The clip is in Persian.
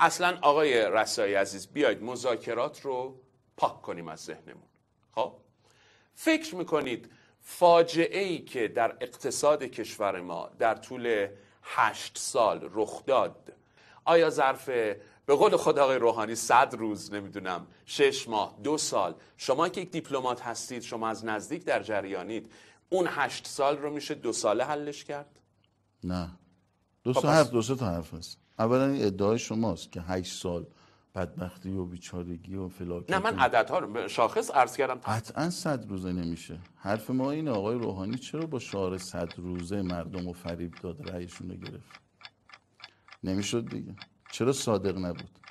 اصلا آقای رسایی عزیز بیاید مذاکرات رو پاک کنیم از ذهنمون خب فکر میکنید فاجعه ای که در اقتصاد کشور ما در طول هشت سال رخ داد آیا ظرف به قول خود آقای روحانی صد روز نمیدونم شش ماه دو سال شما که یک دیپلمات هستید شما از نزدیک در جریانید اون هشت سال رو میشه دو ساله حلش کرد؟ نه دو سه خب، حرف دو تا حرف هست اولا این ادعای شماست که هشت سال بدبختی و بیچارگی و فلاکت نه من عدد رو شاخص عرض کردم قطعا صد روزه نمیشه حرف ما اینه آقای روحانی چرا با شعار صد روزه مردم و فریب داد رأیشون رو گرفت نمیشد دیگه چرا صادق نبود